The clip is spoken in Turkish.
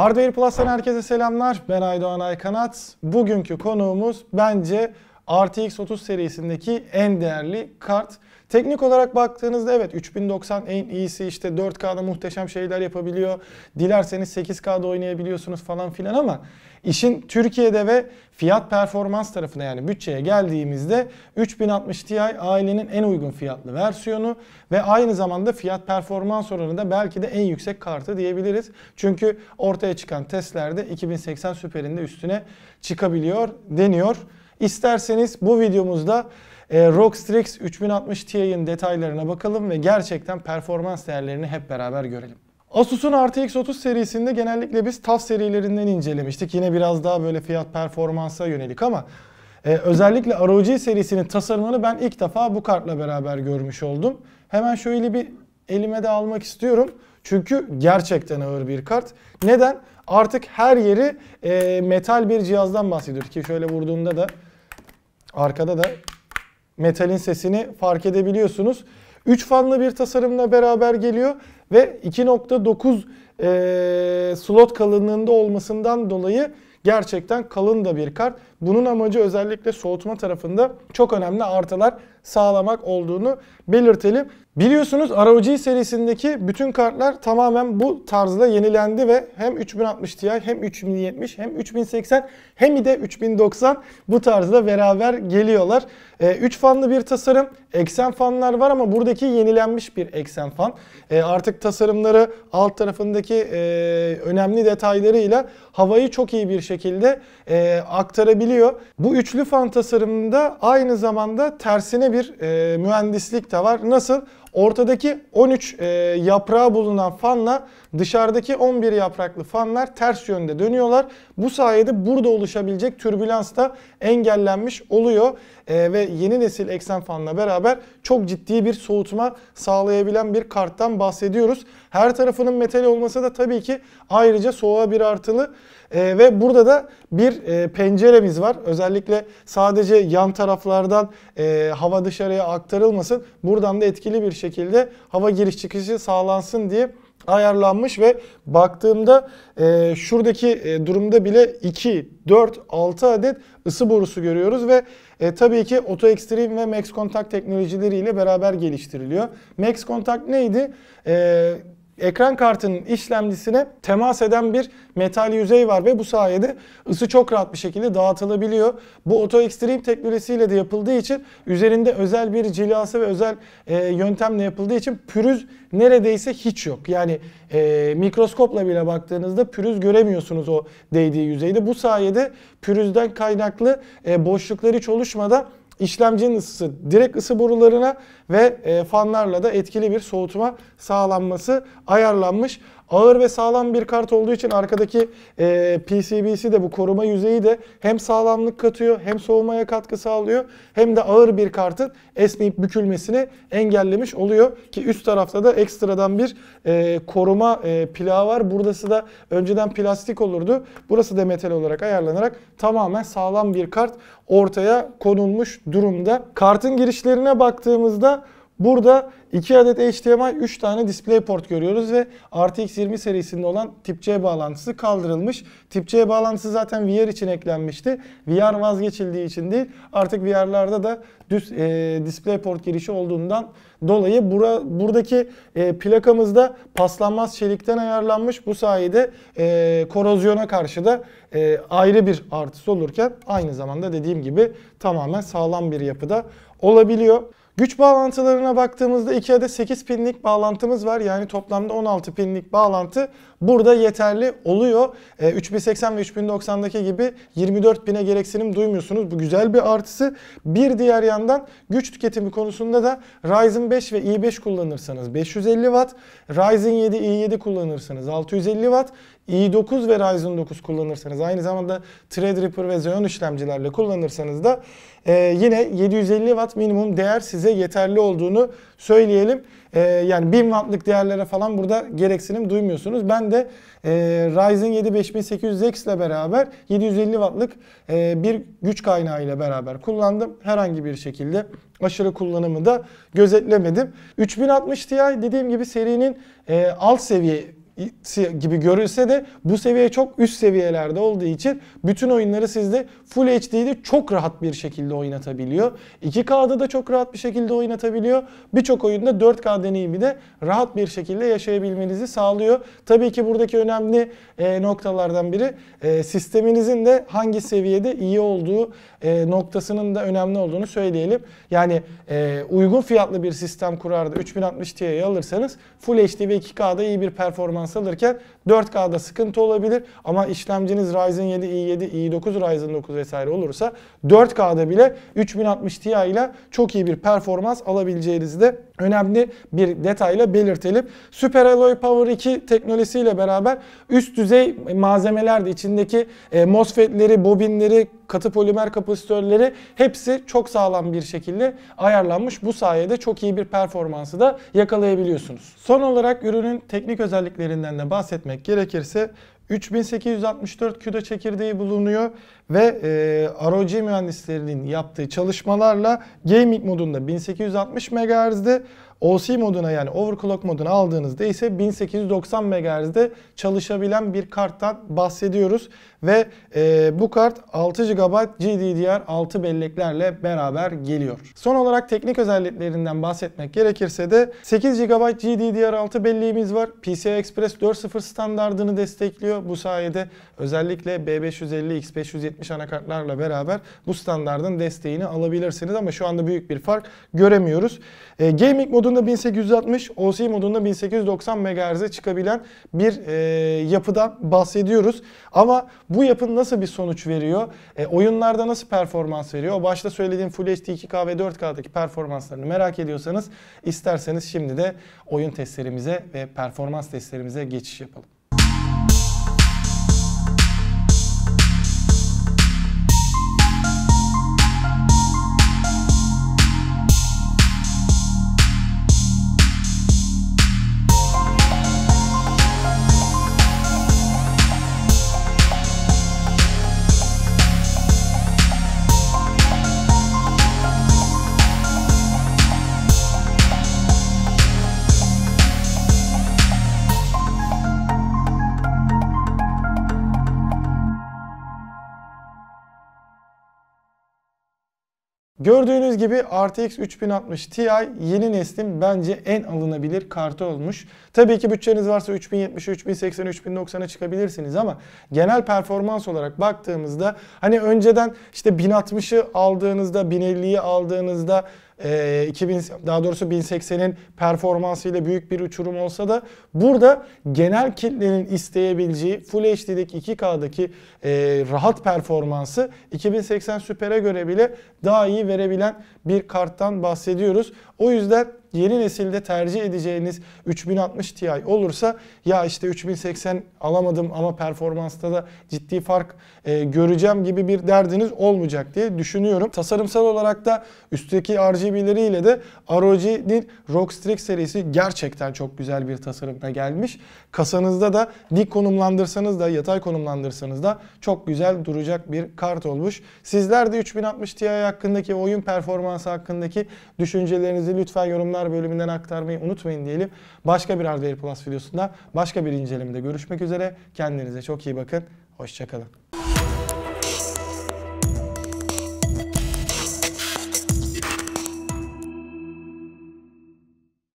Hardware Plus'tan herkese selamlar. Ben Aydoğan Aykanat. Bugünkü konuğumuz bence RTX 30 serisindeki en değerli kart. Teknik olarak baktığınızda evet 3090 en iyisi işte 4K'da muhteşem şeyler yapabiliyor. Dilerseniz 8K'da oynayabiliyorsunuz falan filan ama işin Türkiye'de ve fiyat performans tarafına yani bütçeye geldiğimizde 3060 Ti ailenin en uygun fiyatlı versiyonu ve aynı zamanda fiyat performans oranı da belki de en yüksek kartı diyebiliriz. Çünkü ortaya çıkan testlerde 2080 süperinde üstüne çıkabiliyor deniyor. İsterseniz bu videomuzda e, ROG Strix 3060 Ti'nin detaylarına bakalım ve gerçekten performans değerlerini hep beraber görelim. Asus'un RTX 30 serisinde genellikle biz TAF serilerinden incelemiştik. Yine biraz daha böyle fiyat performansa yönelik ama ee, özellikle ROG serisinin tasarımını ben ilk defa bu kartla beraber görmüş oldum. Hemen şöyle bir elime de almak istiyorum. Çünkü gerçekten ağır bir kart. Neden? Artık her yeri e, metal bir cihazdan bahsediyoruz ki şöyle vurduğunda da Arkada da metalin sesini fark edebiliyorsunuz. 3 fanlı bir tasarımla beraber geliyor ve 2.9 e, slot kalınlığında olmasından dolayı gerçekten kalın da bir kart. Bunun amacı özellikle soğutma tarafında çok önemli artılar sağlamak olduğunu belirtelim. Biliyorsunuz ROG serisindeki bütün kartlar tamamen bu tarzda yenilendi ve hem 3060 Ti hem 3070 hem 3080 hem de 3090 bu tarzda beraber geliyorlar. 3 ee, fanlı bir tasarım, eksen fanlar var ama buradaki yenilenmiş bir eksen fan. Ee, artık tasarımları alt tarafındaki e, önemli detaylarıyla havayı çok iyi bir şekilde e, aktarabiliyor. Bu üçlü fan tasarımında aynı zamanda tersine bir e, mühendislik de var. Nasıl? Ortadaki 13 e, yaprağı bulunan fanla Dışarıdaki 11 yapraklı fanlar ters yönde dönüyorlar. Bu sayede burada oluşabilecek türbülans da engellenmiş oluyor. E, ve yeni nesil eksen fanla beraber çok ciddi bir soğutma sağlayabilen bir karttan bahsediyoruz. Her tarafının metal olması da tabii ki ayrıca soğuğa bir artılı. E, ve burada da bir e, penceremiz var. Özellikle sadece yan taraflardan e, hava dışarıya aktarılmasın. Buradan da etkili bir şekilde hava giriş çıkışı sağlansın diye ayarlanmış ve baktığımda e, şuradaki e, durumda bile 2, 4, 6 adet ısı borusu görüyoruz ve e, tabii ki Auto Extreme ve Max Contact teknolojileriyle beraber geliştiriliyor. Max Contact neydi? E, ekran kartının işlemcisine temas eden bir metal yüzey var ve bu sayede ısı çok rahat bir şekilde dağıtılabiliyor. Bu Auto Extreme teknolojisiyle de yapıldığı için üzerinde özel bir cilası ve özel e, yöntemle yapıldığı için pürüz neredeyse hiç yok. Yani e, mikroskopla bile baktığınızda pürüz göremiyorsunuz o değdiği yüzeyde. Bu sayede pürüzden kaynaklı e, boşluklar hiç oluşmadan işlemcinin ısısı direkt ısı borularına ve e, fanlarla da etkili bir soğutma sağlanması ayarlanmış. Ağır ve sağlam bir kart olduğu için arkadaki e, PCB'si de bu koruma yüzeyi de hem sağlamlık katıyor hem soğumaya katkı sağlıyor hem de ağır bir kartın esneyip bükülmesini engellemiş oluyor. Ki üst tarafta da ekstradan bir e, koruma e, plağı var. Buradası da önceden plastik olurdu. Burası da metal olarak ayarlanarak tamamen sağlam bir kart ortaya konulmuş durumda. Kartın girişlerine baktığımızda Burada 2 adet HDMI, 3 tane DisplayPort görüyoruz ve RTX 20 serisinde olan tip C bağlantısı kaldırılmış. Tip C bağlantısı zaten VR için eklenmişti. VR vazgeçildiği için değil, artık VR'larda da düz e, DisplayPort girişi olduğundan dolayı bura, buradaki e, plakamız da paslanmaz çelikten ayarlanmış. Bu sayede e, korozyona karşı da e, ayrı bir artısı olurken aynı zamanda dediğim gibi tamamen sağlam bir yapıda olabiliyor. Güç bağlantılarına baktığımızda 2 adet 8 pinlik bağlantımız var. Yani toplamda 16 pinlik bağlantı burada yeterli oluyor. E, 3080 ve 3090'daki gibi 24 pine gereksinim duymuyorsunuz. Bu güzel bir artısı. Bir diğer yandan güç tüketimi konusunda da Ryzen 5 ve i5 kullanırsanız 550 Watt, Ryzen 7 i7 kullanırsanız 650 Watt, i9 ve Ryzen 9 kullanırsanız aynı zamanda Threadripper ve Xeon işlemcilerle kullanırsanız da e, yine 750 watt minimum değer size yeterli olduğunu söyleyelim. E, yani 1000 wattlık değerlere falan burada gereksinim duymuyorsunuz. Ben de e, Ryzen 7 5800X ile beraber 750 wattlık e, bir güç kaynağı ile beraber kullandım. Herhangi bir şekilde aşırı kullanımı da gözetlemedim. 3060 Ti dediğim gibi serinin e, alt seviye gibi görülse de bu seviye çok üst seviyelerde olduğu için bütün oyunları sizde Full HD'de çok rahat bir şekilde oynatabiliyor. 2K'da da çok rahat bir şekilde oynatabiliyor. Birçok oyunda 4K deneyimi de rahat bir şekilde yaşayabilmenizi sağlıyor. Tabii ki buradaki önemli e, noktalardan biri e, sisteminizin de hangi seviyede iyi olduğu e, noktasının da önemli olduğunu söyleyelim. Yani uygun fiyatlı bir sistem kurar da 3060 Ti'yi alırsanız Full HD ve 2K'da iyi bir performans yansılırken 4K'da sıkıntı olabilir ama işlemciniz Ryzen 7, i7, i9, Ryzen 9 vesaire olursa 4K'da bile 3060 Ti ile çok iyi bir performans alabileceğinizi de önemli bir detayla belirtelim. Super Alloy Power 2 teknolojisiyle beraber üst düzey malzemeler de içindeki e, MOSFET'leri, bobinleri, katı polimer kapasitörleri hepsi çok sağlam bir şekilde ayarlanmış. Bu sayede çok iyi bir performansı da yakalayabiliyorsunuz. Son olarak ürünün teknik özelliklerinden de bahsetmek gerekirse 3864 küda çekirdeği bulunuyor ve e, ROG mühendislerinin yaptığı çalışmalarla gaming modunda 1860 MHz'de OC moduna yani overclock moduna aldığınızda ise 1890 MHz'de çalışabilen bir karttan bahsediyoruz. Ve e, bu kart 6 GB GDDR6 belleklerle beraber geliyor. Son olarak teknik özelliklerinden bahsetmek gerekirse de 8 GB GDDR6 belleğimiz var. PCI Express 4.0 standartını destekliyor. Bu sayede özellikle B550, X570 anakartlarla beraber bu standartın desteğini alabilirsiniz. Ama şu anda büyük bir fark göremiyoruz. E, gaming modu modunda 1860, OC modunda 1890 MHz'e çıkabilen bir e, yapıdan bahsediyoruz. Ama bu yapı nasıl bir sonuç veriyor? E, oyunlarda nasıl performans veriyor? O başta söylediğim Full HD 2K ve 4K'daki performanslarını merak ediyorsanız isterseniz şimdi de oyun testlerimize ve performans testlerimize geçiş yapalım. Gördüğünüz gibi RTX 3060 Ti yeni neslin bence en alınabilir kartı olmuş. Tabii ki bütçeniz varsa 3070, 3080, 3090'a çıkabilirsiniz ama genel performans olarak baktığımızda hani önceden işte 1060'ı aldığınızda, 1050'yi aldığınızda e, ee, 2000 daha doğrusu 1080'in performansıyla büyük bir uçurum olsa da burada genel kitlenin isteyebileceği Full HD'deki 2K'daki e, rahat performansı 2080 Super'e göre bile daha iyi verebilen bir karttan bahsediyoruz. O yüzden yeni nesilde tercih edeceğiniz 3060 Ti olursa ya işte 3080 alamadım ama performansta da ciddi fark e, göreceğim gibi bir derdiniz olmayacak diye düşünüyorum. Tasarımsal olarak da üstteki RGB'leriyle de ROG'nin ROG Strix serisi gerçekten çok güzel bir tasarımla gelmiş. Kasanızda da dik konumlandırsanız da yatay konumlandırsanız da çok güzel duracak bir kart olmuş. Sizler de 3060 Ti hakkındaki oyun performansı hakkındaki düşüncelerinizi lütfen yorumlar Videolar bölümünden aktarmayı unutmayın diyelim. Başka bir Hardware Plus videosunda başka bir incelemede görüşmek üzere. Kendinize çok iyi bakın. Hoşçakalın.